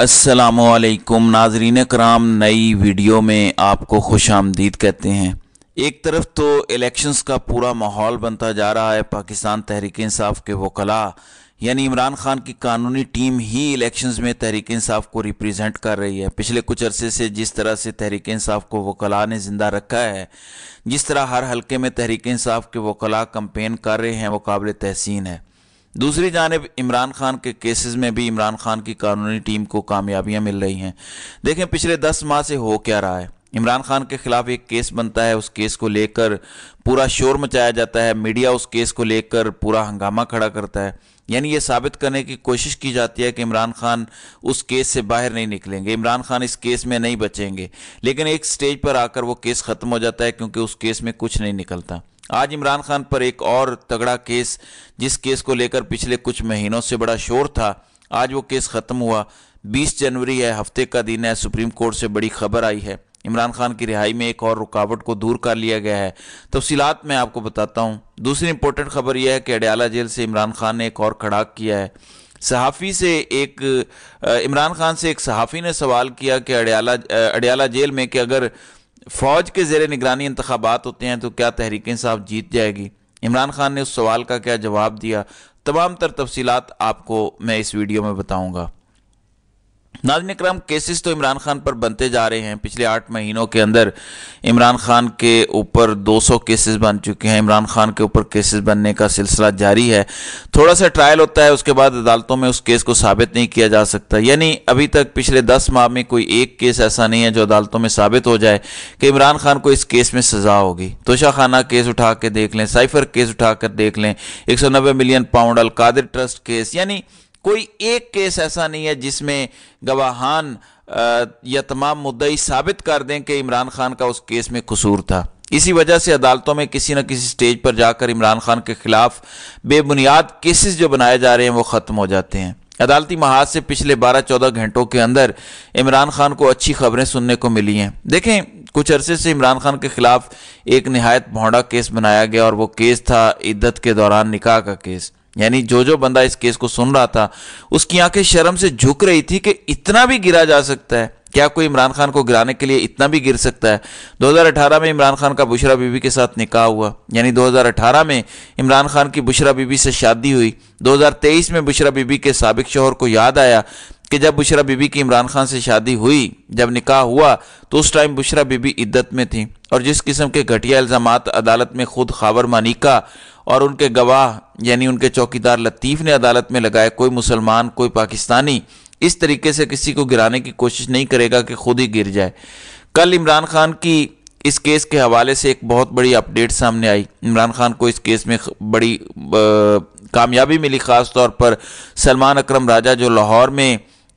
असलकुम नाजरीन कराम नई वीडियो में आपको खुश आमदीद कहते हैं एक तरफ तो इलेक्शंस का पूरा माहौल बनता जा रहा है पाकिस्तान तहरीक इंसाफ के वकला यानी इमरान खान की कानूनी टीम ही इलेक्शंस में तहरीक इंसाफ को रिप्रेजेंट कर रही है पिछले कुछ अरसे से जिस तरह से तहरीक इंसाफ को वकला ने ज़िंदा रखा है जिस तरह हर हलके में तहरीक इंसाफ के वकला कंपेन कर रहे हैं वो काबिल तहसीन है दूसरी जानब इमरान खान के केसेस में भी इमरान खान की कानूनी टीम को कामयाबियां मिल रही हैं देखें पिछले दस माह से हो क्या रहा है इमरान खान के खिलाफ एक केस बनता है उस केस को लेकर पूरा शोर मचाया जाता है मीडिया उस केस को लेकर पूरा हंगामा खड़ा करता है यानी ये साबित करने की कोशिश की जाती है कि इमरान खान उस केस से बाहर नहीं निकलेंगे इमरान खान इस केस में नहीं बचेंगे लेकिन एक स्टेज पर आकर वो केस ख़त्म हो जाता है क्योंकि उस केस में कुछ नहीं निकलता आज इमरान खान पर एक और तगड़ा केस जिस केस को लेकर पिछले कुछ महीनों से बड़ा शोर था आज वो केस ख़त्म हुआ 20 जनवरी है हफ्ते का दिन है सुप्रीम कोर्ट से बड़ी खबर आई है इमरान खान की रिहाई में एक और रुकावट को दूर कर लिया गया है तफसीलात मैं आपको बताता हूँ दूसरी इंपॉर्टेंट खबर यह है कि अडयाला जेल से इमरान खान ने एक और खड़ाक किया है सहाफ़ी से एक इमरान खान से एक सहाफ़ी ने सवाल किया कि अडयाला अडयाला जेल में कि अगर फौज के जेर निगरानी इंतबात होते हैं तो क्या तहरीक इंसाफ जीत जाएगी इमरान खान ने उस सवाल का क्या जवाब दिया तमाम तर तफसीत आपको मैं इस वीडियो में बताऊँगा नाजन कराम केसेस तो इमरान खान पर बनते जा रहे हैं पिछले आठ महीनों के अंदर इमरान खान के ऊपर 200 केसेस बन चुके हैं इमरान खान के ऊपर केसेस बनने का सिलसिला जारी है थोड़ा सा ट्रायल होता है उसके बाद अदालतों में उस केस को साबित नहीं किया जा सकता यानी अभी तक पिछले दस माह में कोई एक केस ऐसा नहीं है जो अदालतों में साबित हो जाए कि इमरान खान को इस केस में सजा होगी तोशा खाना केस उठा के देख लें साइफर केस उठा कर देख लें एक million pound Al Qadir trust case यानी कोई एक केस ऐसा नहीं है जिसमें गवाहान या तमाम मुद्दई साबित कर दें कि इमरान खान का उस केस में कसूर था इसी वजह से अदालतों में किसी न किसी स्टेज पर जाकर इमरान खान के खिलाफ बेबुनियाद केसेस जो बनाए जा रहे हैं वो ख़त्म हो जाते हैं अदालती महाज से पिछले 12-14 घंटों के अंदर इमरान खान को अच्छी खबरें सुनने को मिली हैं देखें कुछ अरसे से इमरान खान के खिलाफ एक नहायत भौंडा केस बनाया गया और वो केस था इद्दत के दौरान निकाह का केस यानी जो जो बंदा इस केस को सुन रहा था उसकी आंखें शर्म से झुक रही थी कि इतना भी गिरा जा सकता है क्या कोई इमरान खान को गिराने के लिए इतना भी गिर सकता है 2018 में इमरान खान का बुशरा बीबी के साथ निकाह हुआ यानी 2018 में इमरान खान की बुशरा बीबी से शादी हुई 2023 में बुशरा बीबी के सबक शोहर को याद आया कि जब बुशरा बीबी की इमरान खान से शादी हुई जब निकाह हुआ तो उस टाइम बुशरा बीबी इद्दत में थी और जिस किस्म के घटिया इल्ज़ाम अदालत में खुद खाबर मानिका और उनके गवाह यानी उनके चौकीदार लतीफ़ ने अदालत में लगाए कोई मुसलमान कोई पाकिस्तानी इस तरीके से किसी को गिराने की कोशिश नहीं करेगा कि खुद ही गिर जाए कल इमरान खान की इस केस के हवाले से एक बहुत बड़ी अपडेट सामने आई इमरान खान को इस केस में बड़ी कामयाबी मिली ख़ास तौर पर सलमान अकरम राजा जो लाहौर में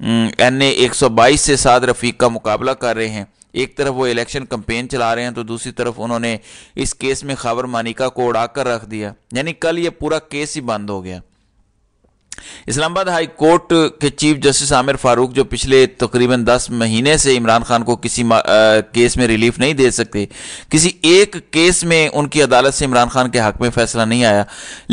एन हम्म, ए एक से साद रफीक का मुकाबला कर रहे हैं एक तरफ वो इलेक्शन कंपेन चला रहे हैं तो दूसरी तरफ उन्होंने इस केस में खबर मानिका को उड़ा कर रख दिया यानी कल ये पूरा केस ही बंद हो गया इस्लामाबाद हाई कोर्ट के चीफ जस्टिस आमिर फारूक जो पिछले तकरीबन दस महीने से इमरान खान को किसी आ, केस में रिलीफ नहीं दे सकते किसी एक केस में उनकी अदालत से इमरान खान के हक में फैसला नहीं आया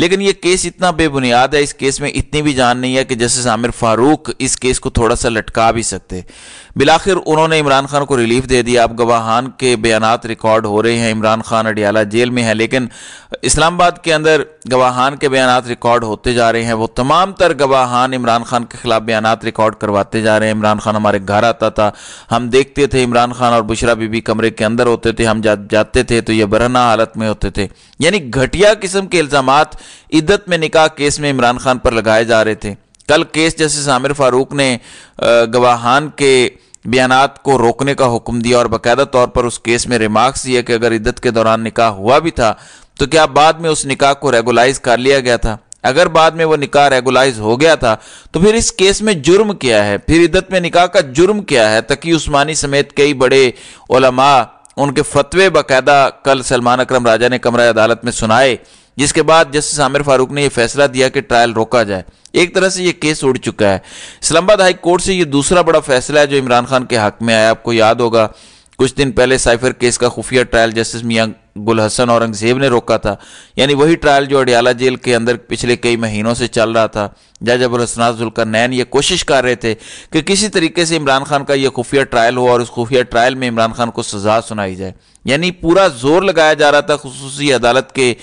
लेकिन ये केस इतना बेबुनियाद है इस केस में इतनी भी जान नहीं है कि जस्टिस आमिर फारूक इस केस को थोड़ा सा लटका भी सकते बिलाखिर उन्होंने इमरान खान को रिलीफ दे दिया अब गवाहान के बयान रिकॉर्ड हो रहे हैं इमरान खान अडियाला जेल में है लेकिन इस्लामाबाद के अंदर गवाहान के बयान रिकॉर्ड होते जा रहे हैं वो तमाम तर गवाहान इमरान खान के खिलाफ बयान रिकॉर्ड करवाते जा रहे हैं इमरान खान हमारे घर आता था हम देखते थे इमरान खान और बुशरा बीबी कमरे के अंदर होते थे हम जा, जाते थे तो ये बरहना हालत में होते थे यानी घटिया किस्म के इल्ज़ाम इद्दत में निकाह केस में इमरान खान पर लगाए जा रहे थे कल केस जैसे आमिर फारूक ने गवाहान के बयान को रोकने का हुक्म दिया और बाकायदा तौर पर उस केस में रिमार्क्स दिया कि अगर इद्दत के दौरान निकाह हुआ भी था तो क्या बाद में उस निकाह को रेगुलाइज कर लिया गया था अगर बाद में वो निकाह रेगुलाइज हो गया था तो फिर इस केस में जुर्म क्या है फिर इद्दत में निकाह का जुर्म क्या है तकी उस्मानी समेत कई बड़े ओलमा उनके फतवे बाकायदा कल सलमान अक्रम राजा ने कमरा अदालत में सुनाए जिसके बाद जस्टिस आमिर फारूक ने यह फैसला दिया कि ट्रायल रोका जाए एक तरह से यह केस उड़ चुका है इस्लामाबाद हाई कोर्ट से यह दूसरा बड़ा फैसला है जो इमरान खान के हक में आया आपको याद होगा कुछ दिन पहले साइफर केस का खुफिया ट्रायल जस्टिस मियां गुल हसन औरंगजेब ने रोका था यानी वही ट्रायल जो अडियाला जेल के अंदर पिछले कई महीनों से चल रहा था जज अबुल हसनात नैन ये कोशिश कर रहे थे कि किसी तरीके से इमरान खान का यह खुफिया ट्रायल हो और उस खुफिया ट्रायल में इमरान खान को सजा सुनाई जाए यानी पूरा जोर लगाया जा रहा था खसूसी अदालत के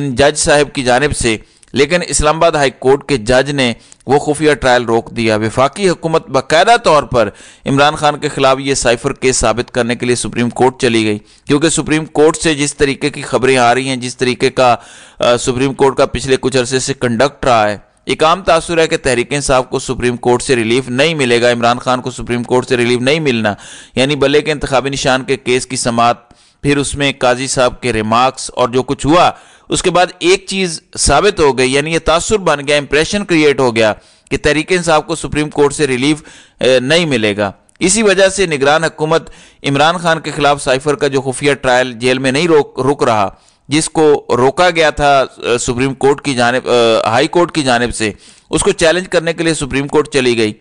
इन जज साहब की जानब से लेकिन इस्लामाबाद हाई कोर्ट के जज ने वो खुफिया ट्रायल रोक दिया विफाकी हुकूमत बाकायदा तौर पर इमरान खान के खिलाफ ये साइफर केस साबित करने के लिए सुप्रीम कोर्ट चली गई क्योंकि सुप्रीम कोर्ट से जिस तरीके की खबरें आ रही हैं जिस तरीके का आ, सुप्रीम कोर्ट का पिछले कुछ अरसे से कंडक्ट रहा है एक आम तासर है कि तहरीक साहब को सुप्रीम कोर्ट से रिलीफ नहीं मिलेगा इमरान खान को सुप्रीम कोर्ट से रिलीफ नहीं मिलना यानी बल्ले के इंतबी निशान के केस की समात फिर उसमें काजी साहब के रिमार्क्स और जो कुछ हुआ उसके बाद एक चीज़ साबित हो गई यानी ये तासुर बन गया इंप्रेशन क्रिएट हो गया कि तरीके साहब को सुप्रीम कोर्ट से रिलीफ नहीं मिलेगा इसी वजह से निगरान हुकूमत इमरान खान के खिलाफ साइफर का जो खुफिया ट्रायल जेल में नहीं रोक रुक रहा जिसको रोका गया था सुप्रीम कोर्ट की जानब हाई कोर्ट की जानब से उसको चैलेंज करने के लिए सुप्रीम कोर्ट चली गई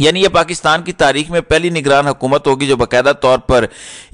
यानी यह पाकिस्तान की तारीख में पहली निगरान हुकूमत होगी जो बाकायदा तौर पर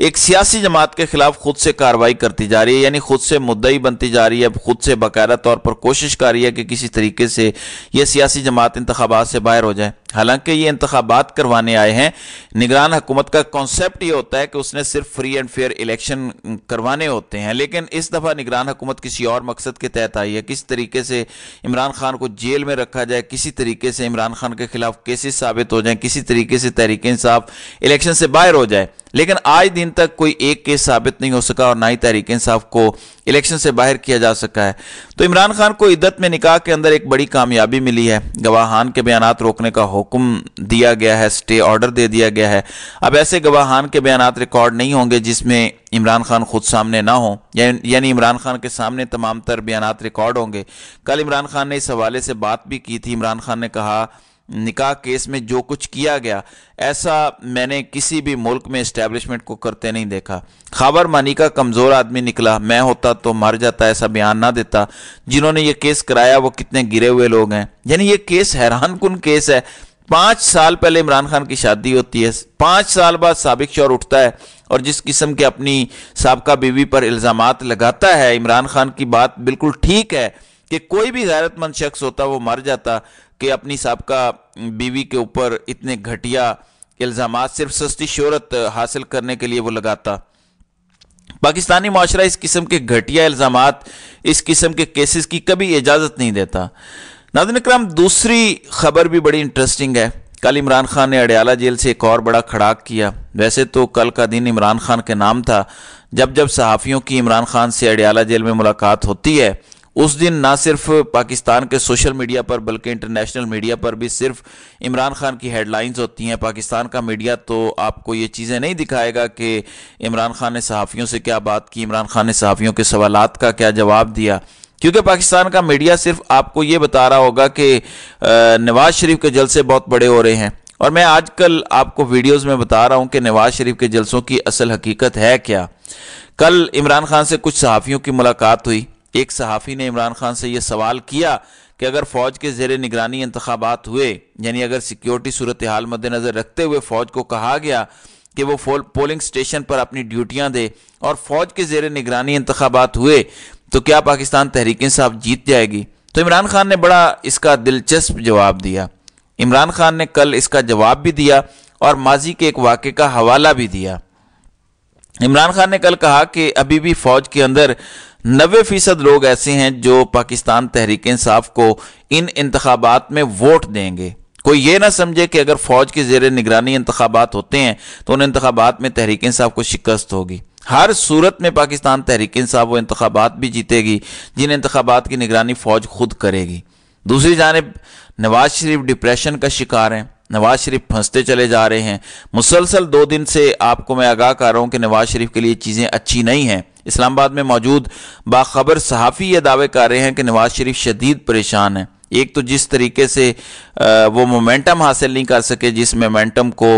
एक सियासी जमात के खिलाफ खुद से कार्रवाई करती जा रही है यानी खुद से मुद्दई बनती जा रही है खुद से बाकायदा तौर पर कोशिश कर रही है कि किसी तरीके से यह सियासी जमात इंतबात से बाहर हो जाए हालांकि ये इंतबात करवाने आए हैं निगरान हुकूमत का कॉन्सेप्ट यह होता है कि उसने सिर्फ फ्री एंड फेयर इलेक्शन करवाने होते हैं लेकिन इस दफ़ा निगरान हुकूमत किसी और मकसद के तहत आई है किस तरीके से इमरान खान को जेल में रखा जाए किसी तरीके से इमरान खान के खिलाफ केसेस साबित हो जाए किसी तरीके से तहरीक इंसाफ इलेक्शन से बाहर हो जाए लेकिन आज दिन तक कोई एक केस साबित नहीं हो सका और ना ही तहरीक इंसाफ को इलेक्शन से बाहर किया जा सका है तो इमरान खान को इद्दत में निकाह के अंदर एक बड़ी कामयाबी मिली है गवाहान के बयान रोकने का हुक्म दिया गया है स्टे ऑर्डर दे दिया गया है अब ऐसे गवाहान के बयान रिकॉर्ड नहीं होंगे जिसमें इमरान खान खुद सामने ना हो यानी इमरान खान के सामने तमाम तर बयान रिकॉर्ड होंगे कल इमरान खान ने इस हवाले से बात भी की थी इमरान खान ने कहा निकाह केस में जो कुछ किया गया ऐसा मैंने किसी भी मुल्क में इस्टेब्लिशमेंट को करते नहीं देखा खबर मानी का कमज़ोर आदमी निकला मैं होता तो मर जाता ऐसा बयान ना देता जिन्होंने ये केस कराया वो कितने गिरे हुए लोग हैं यानी ये केस हैरान कन केस है पाँच साल पहले इमरान खान की शादी होती है पाँच साल बाद सबक शौर उठता है और जिस किस्म के अपनी सबका बीवी पर इल्ज़ाम लगाता है इमरान खान की बात बिल्कुल ठीक है कि कोई भी गैरतमंद शख्स होता वो मर जाता कि अपनी सबका बीवी के ऊपर इतने घटिया इल्ज़ाम सिर्फ सस्ती शहरत हासिल करने के लिए वो लगाता पाकिस्तानी माशरा इस किस्म के घटिया इल्ज़ाम इस किस्म के केसेस की कभी इजाज़त नहीं देता नाजन इक्राम दूसरी खबर भी बड़ी इंटरेस्टिंग है कल इमरान खान ने अडयाला जेल से एक और बड़ा खड़ाक किया वैसे तो कल का दिन इमरान खान के नाम था जब जब सहाफ़ियों की इमरान खान से अडयाला जेल में मुलाकात होती है उस दिन ना सिर्फ पाकिस्तान के सोशल मीडिया पर बल्कि इंटरनेशनल मीडिया पर भी सिर्फ इमरान खान की हेडलाइंस होती हैं पाकिस्तान का मीडिया तो आपको ये चीज़ें नहीं दिखाएगा कि इमरान खान ने सहाफ़ियों से क्या बात की इमरान खान ने सहाफ़ियों के सवाल का क्या जवाब दिया क्योंकि पाकिस्तान का मीडिया सिर्फ आपको ये बता रहा होगा कि नवाज शरीफ के जलसे बहुत बड़े हो रहे हैं और मैं आजकल आपको वीडियोस में बता रहा हूं कि नवाज शरीफ के जलसों की असल हकीकत है क्या कल इमरान खान से कुछ सहाफ़ियों की मुलाकात हुई एक सहाफ़ी ने इमरान खान से यह सवाल किया कि अगर फ़ौज के जेर निगरानी इंतबात हुए यानी अगर सिक्योरिटी सूरत हाल मद्देनज़र रखते हुए फ़ौज को कहा गया कि वो फोल पोलिंग स्टेशन पर अपनी ड्यूटियाँ दे और फ़ौज के जेर निगरानी इंतबात हुए तो क्या पाकिस्तान तहरीक इंसाफ जीत जाएगी तो इमरान खान ने बड़ा इसका दिलचस्प जवाब दिया इमरान खान ने कल इसका जवाब भी दिया और माजी के एक वाक़े का हवाला भी दिया इमरान खान ने कल कहा कि अभी भी फ़ौज के अंदर नबे फीसद लोग ऐसे हैं जो पाकिस्तान तहरीक इंसाफ को इन इंतबात में वोट देंगे कोई ये ना समझे कि अगर फौज के जेर निगरानी इंतबात होते हैं तो उन इंतबात में तहरीक इंसाफ को शिकस्त होगी हर सूरत में पाकिस्तान तहरीक इंसाफ वो इंतबात भी जीतेगी जिन इंतबात की निगरानी फौज खुद करेगी दूसरी जानब नवाज शरीफ डिप्रेशन का शिकार हैं नवाज शरीफ फंसते चले जा रहे हैं मुसलसल दो दिन से आपको मैं आगाह कर रहा हूँ कि नवाज शरीफ के लिए चीज़ें अच्छी नहीं हैं इस्लामाबाद में मौजूद बाखबर सहाफ़ी ये दावे कर रहे हैं कि नवाज शरीफ शदीद परेशान हैं एक तो जिस तरीके से वो मोमेंटम हासिल नहीं कर सके जिस मोमेंटम को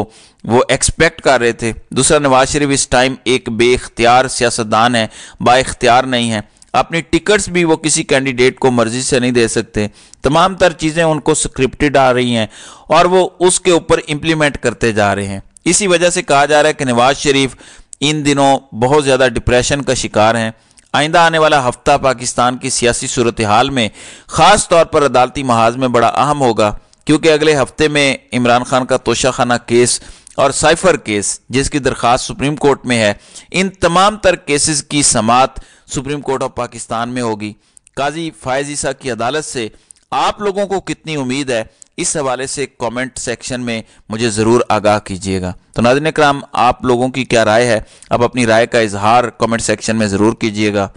वो एक्सपेक्ट कर रहे थे दूसरा नवाज शरीफ इस टाइम एक बेख्तियार सियासतदान है बाख्तियार नहीं है अपनी टिकट्स भी वो किसी कैंडिडेट को मर्जी से नहीं दे सकते तमाम तर चीज़ें उनको स्क्रिप्टेड आ रही हैं और वो उसके ऊपर इम्प्लीमेंट करते जा रहे हैं इसी वजह से कहा जा रहा है कि नवाज शरीफ इन दिनों बहुत ज़्यादा डिप्रेशन का शिकार हैं आइंदा आने वाला हफ्ता पाकिस्तान की सियासी सूरत हाल में ख़ास तौर पर अदालती महाज में बड़ा अहम होगा क्योंकि अगले हफ्ते में इमरान खान का तोशाखाना केस और साइफर केस जिसकी दरख्वास्त सुप्रीम कोर्ट में है इन तमाम तर केसेस की समात सुप्रीम कोर्ट ऑफ पाकिस्तान में होगी काजी फायज ईसा की अदालत से आप लोगों को कितनी उम्मीद है इस हवाले से कमेंट सेक्शन में मुझे ज़रूर आगाह कीजिएगा तो नादिन कराम आप लोगों की क्या राय है अब अपनी राय का इजहार कमेंट सेक्शन में ज़रूर कीजिएगा